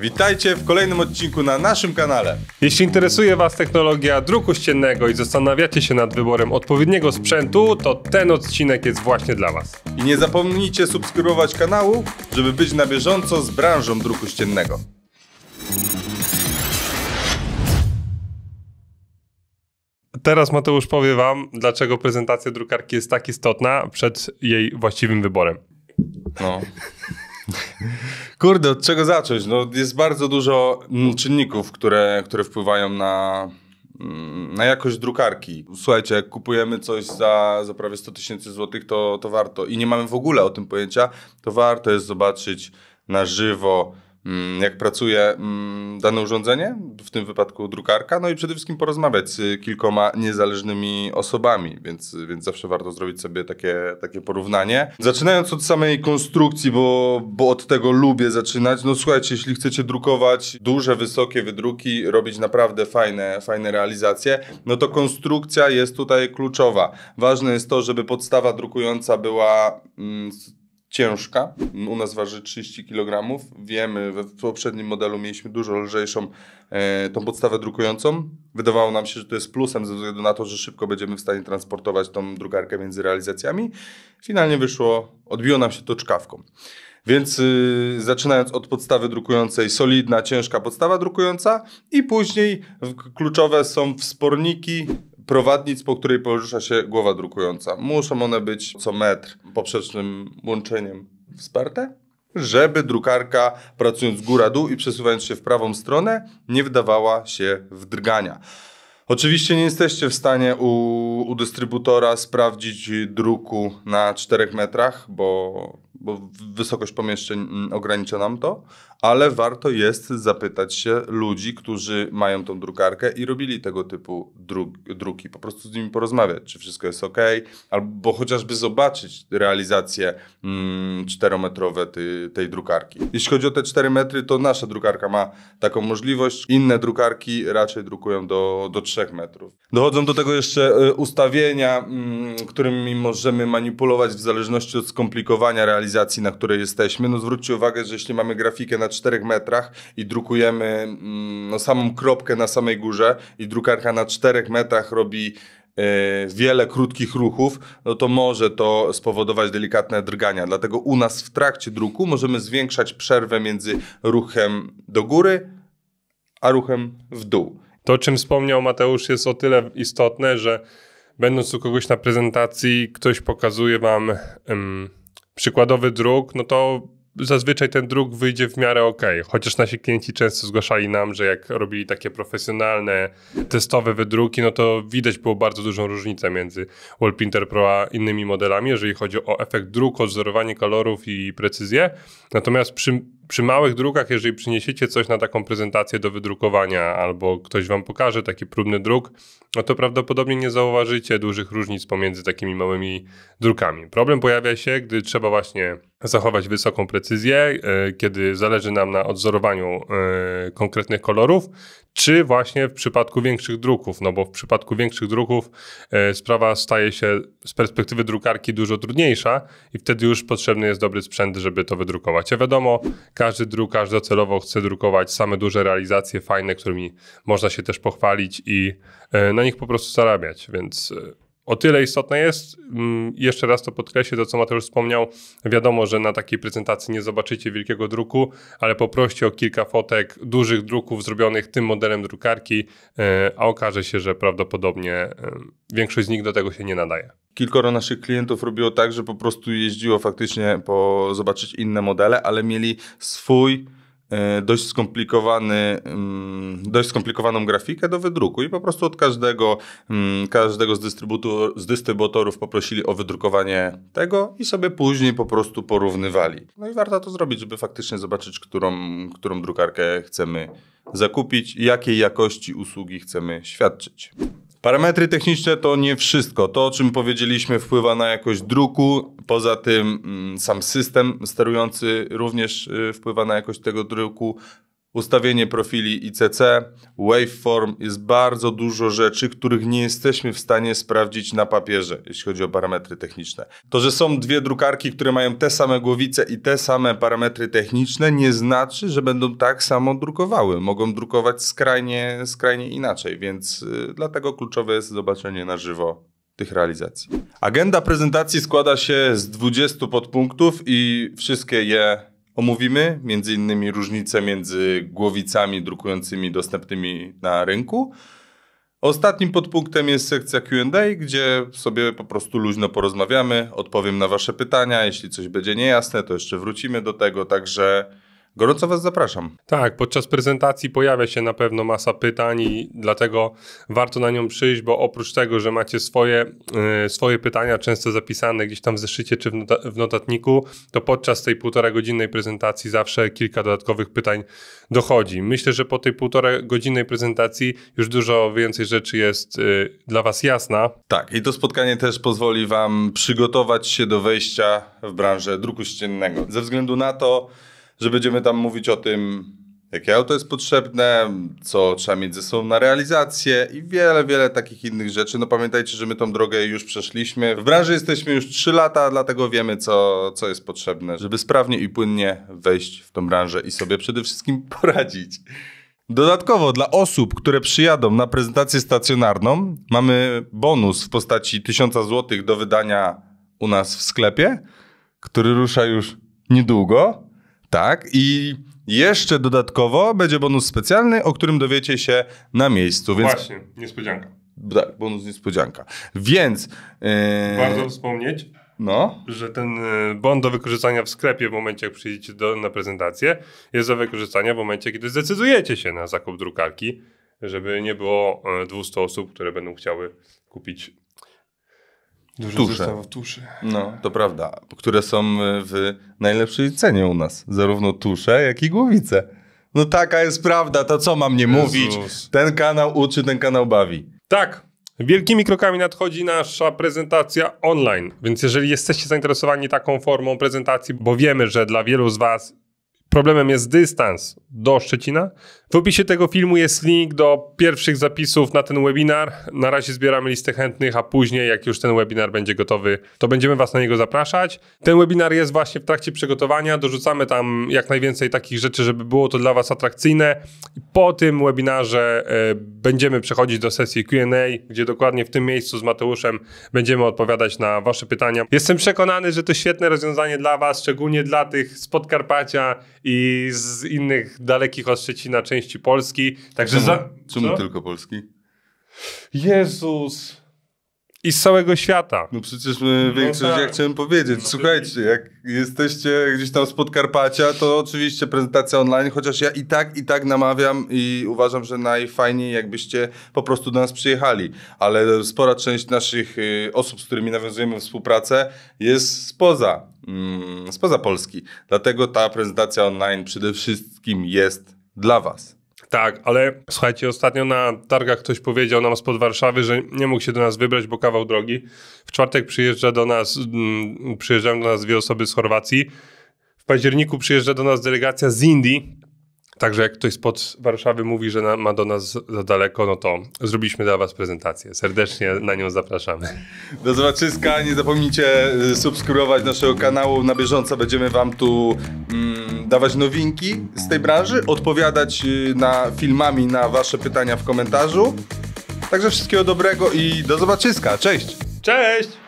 Witajcie w kolejnym odcinku na naszym kanale. Jeśli interesuje Was technologia druku ściennego i zastanawiacie się nad wyborem odpowiedniego sprzętu, to ten odcinek jest właśnie dla Was. I nie zapomnijcie subskrybować kanału, żeby być na bieżąco z branżą druku ściennego. Teraz Mateusz powie Wam, dlaczego prezentacja drukarki jest tak istotna przed jej właściwym wyborem. No. Kurde, od czego zacząć? No, jest bardzo dużo mm, czynników, które, które wpływają na, mm, na jakość drukarki. Słuchajcie, jak kupujemy coś za, za prawie 100 tysięcy złotych, to, to warto. I nie mamy w ogóle o tym pojęcia, to warto jest zobaczyć na żywo Mm, jak pracuje mm, dane urządzenie, w tym wypadku drukarka, no i przede wszystkim porozmawiać z kilkoma niezależnymi osobami, więc, więc zawsze warto zrobić sobie takie, takie porównanie. Zaczynając od samej konstrukcji, bo, bo od tego lubię zaczynać, no słuchajcie, jeśli chcecie drukować duże, wysokie wydruki, robić naprawdę fajne, fajne realizacje, no to konstrukcja jest tutaj kluczowa. Ważne jest to, żeby podstawa drukująca była... Mm, ciężka. U nas waży 30 kg. Wiemy, w poprzednim modelu mieliśmy dużo lżejszą e, tą podstawę drukującą. Wydawało nam się, że to jest plusem ze względu na to, że szybko będziemy w stanie transportować tą drukarkę między realizacjami. Finalnie wyszło, odbiło nam się to czkawką. Więc y, zaczynając od podstawy drukującej, solidna, ciężka podstawa drukująca i później kluczowe są wsporniki, prowadnic, po której porusza się głowa drukująca. Muszą one być co metr poprzecznym łączeniem wsparte, żeby drukarka pracując góra-dół i przesuwając się w prawą stronę nie wydawała się w drgania. Oczywiście nie jesteście w stanie u, u dystrybutora sprawdzić druku na 4 metrach, bo, bo wysokość pomieszczeń mm, ogranicza nam to, ale warto jest zapytać się ludzi, którzy mają tą drukarkę i robili tego typu druk, druki. Po prostu z nimi porozmawiać, czy wszystko jest ok, albo chociażby zobaczyć realizację mm, 4-metrowe ty, tej drukarki. Jeśli chodzi o te 4 metry, to nasza drukarka ma taką możliwość. Inne drukarki raczej drukują do, do 3 3 metrów. Dochodzą do tego jeszcze e, ustawienia, mm, którymi możemy manipulować w zależności od skomplikowania realizacji, na której jesteśmy. No zwróćcie uwagę, że jeśli mamy grafikę na 4 metrach i drukujemy mm, no, samą kropkę na samej górze i drukarka na 4 metrach robi e, wiele krótkich ruchów, no to może to spowodować delikatne drgania. Dlatego u nas w trakcie druku możemy zwiększać przerwę między ruchem do góry a ruchem w dół. To, o czym wspomniał Mateusz, jest o tyle istotne, że będąc u kogoś na prezentacji, ktoś pokazuje wam um, przykładowy druk, no to zazwyczaj ten druk wyjdzie w miarę ok. Chociaż nasi klienci często zgłaszali nam, że jak robili takie profesjonalne, testowe wydruki, no to widać było bardzo dużą różnicę między Wallpinter Pro a innymi modelami, jeżeli chodzi o efekt druku, odzorowanie kolorów i precyzję. Natomiast przy przy małych drukach, jeżeli przyniesiecie coś na taką prezentację do wydrukowania albo ktoś wam pokaże taki próbny druk, no to prawdopodobnie nie zauważycie dużych różnic pomiędzy takimi małymi drukami. Problem pojawia się, gdy trzeba właśnie zachować wysoką precyzję, e, kiedy zależy nam na odzorowaniu e, konkretnych kolorów, czy właśnie w przypadku większych druków, no bo w przypadku większych druków e, sprawa staje się z perspektywy drukarki dużo trudniejsza i wtedy już potrzebny jest dobry sprzęt, żeby to wydrukować. A wiadomo, każdy drukarz docelowo chce drukować same duże realizacje, fajne, którymi można się też pochwalić i e, na nich po prostu zarabiać, więc e, o tyle istotne jest, mm, jeszcze raz to podkreślę, to co Mateusz wspomniał, wiadomo, że na takiej prezentacji nie zobaczycie wielkiego druku, ale poproście o kilka fotek dużych druków zrobionych tym modelem drukarki, e, a okaże się, że prawdopodobnie e, większość z nich do tego się nie nadaje. Kilkoro naszych klientów robiło tak, że po prostu jeździło faktycznie po zobaczyć inne modele, ale mieli swój E, dość skomplikowany, mm, dość skomplikowaną grafikę do wydruku i po prostu od każdego, mm, każdego z, dystrybutor, z dystrybutorów poprosili o wydrukowanie tego i sobie później po prostu porównywali. No i warto to zrobić, żeby faktycznie zobaczyć, którą, którą drukarkę chcemy zakupić i jakiej jakości usługi chcemy świadczyć. Parametry techniczne to nie wszystko. To, o czym powiedzieliśmy, wpływa na jakość druku. Poza tym mm, sam system sterujący również y, wpływa na jakość tego druku ustawienie profili ICC, waveform, jest bardzo dużo rzeczy, których nie jesteśmy w stanie sprawdzić na papierze, jeśli chodzi o parametry techniczne. To, że są dwie drukarki, które mają te same głowice i te same parametry techniczne, nie znaczy, że będą tak samo drukowały. Mogą drukować skrajnie, skrajnie inaczej, więc yy, dlatego kluczowe jest zobaczenie na żywo tych realizacji. Agenda prezentacji składa się z 20 podpunktów i wszystkie je Omówimy m.in. różnice między głowicami drukującymi dostępnymi na rynku. Ostatnim podpunktem jest sekcja QA, gdzie sobie po prostu luźno porozmawiamy, odpowiem na Wasze pytania. Jeśli coś będzie niejasne, to jeszcze wrócimy do tego. Także Gorąco Was zapraszam. Tak, podczas prezentacji pojawia się na pewno masa pytań i dlatego warto na nią przyjść, bo oprócz tego, że macie swoje, y, swoje pytania często zapisane gdzieś tam w zeszycie czy w notatniku, to podczas tej półtora godzinnej prezentacji zawsze kilka dodatkowych pytań dochodzi. Myślę, że po tej półtora godzinnej prezentacji już dużo więcej rzeczy jest y, dla Was jasna. Tak, i to spotkanie też pozwoli Wam przygotować się do wejścia w branżę druku ściennego. Ze względu na to, że będziemy tam mówić o tym, jakie auto jest potrzebne, co trzeba mieć ze sobą na realizację i wiele, wiele takich innych rzeczy. No pamiętajcie, że my tą drogę już przeszliśmy. W branży jesteśmy już 3 lata, dlatego wiemy, co, co jest potrzebne, żeby sprawnie i płynnie wejść w tą branżę i sobie przede wszystkim poradzić. Dodatkowo dla osób, które przyjadą na prezentację stacjonarną, mamy bonus w postaci 1000 zł do wydania u nas w sklepie, który rusza już niedługo. Tak, i jeszcze dodatkowo będzie bonus specjalny, o którym dowiecie się na miejscu. Więc... Właśnie, niespodzianka. Tak, bonus niespodzianka. Więc... Yy... Warto wspomnieć, no. że ten e, bon do wykorzystania w sklepie w momencie, jak przyjdziecie do, na prezentację, jest do wykorzystania w momencie, kiedy zdecydujecie się na zakup drukarki, żeby nie było 200 e, osób, które będą chciały kupić Dużo tusze. tuszy. No, to prawda. Które są e, w najlepszej cenie u nas. Zarówno tusze, jak i głowice. No taka jest prawda, to co mam nie Jezus. mówić? Ten kanał uczy, ten kanał bawi. Tak, Wielkimi krokami nadchodzi nasza prezentacja online, więc jeżeli jesteście zainteresowani taką formą prezentacji, bo wiemy, że dla wielu z Was problemem jest dystans do Szczecina, w opisie tego filmu jest link do pierwszych zapisów na ten webinar. Na razie zbieramy listę chętnych, a później, jak już ten webinar będzie gotowy, to będziemy Was na niego zapraszać. Ten webinar jest właśnie w trakcie przygotowania. Dorzucamy tam jak najwięcej takich rzeczy, żeby było to dla Was atrakcyjne. Po tym webinarze e, będziemy przechodzić do sesji QA, gdzie dokładnie w tym miejscu z Mateuszem będziemy odpowiadać na Wasze pytania. Jestem przekonany, że to świetne rozwiązanie dla Was, szczególnie dla tych z Podkarpacia i z innych dalekich od Szczecina części części Polski. Także czemu, za... czemu co? tylko Polski? Jezus! I z całego świata. No przecież my e, no większość, tak. jak chciałem powiedzieć, no słuchajcie, jak jesteście gdzieś tam z Podkarpacia, to oczywiście prezentacja online, chociaż ja i tak, i tak namawiam i uważam, że najfajniej jakbyście po prostu do nas przyjechali, ale spora część naszych e, osób, z którymi nawiązujemy współpracę jest spoza, mm, spoza Polski. Dlatego ta prezentacja online przede wszystkim jest dla was. Tak, ale słuchajcie, ostatnio na targach ktoś powiedział nam spod Warszawy, że nie mógł się do nas wybrać, bo kawał drogi. W czwartek przyjeżdża do nas, mm, przyjeżdżają do nas dwie osoby z Chorwacji. W październiku przyjeżdża do nas delegacja z Indii. Także jak ktoś spod Warszawy mówi, że ma do nas za daleko, no to zrobiliśmy dla Was prezentację. Serdecznie na nią zapraszamy. Do zobaczyska. Nie zapomnijcie y, subskrybować naszego kanału. Na bieżąco będziemy Wam tu mm, dawać nowinki z tej branży, odpowiadać y, na filmami na Wasze pytania w komentarzu. Także wszystkiego dobrego i do zobaczyska. Cześć! Cześć!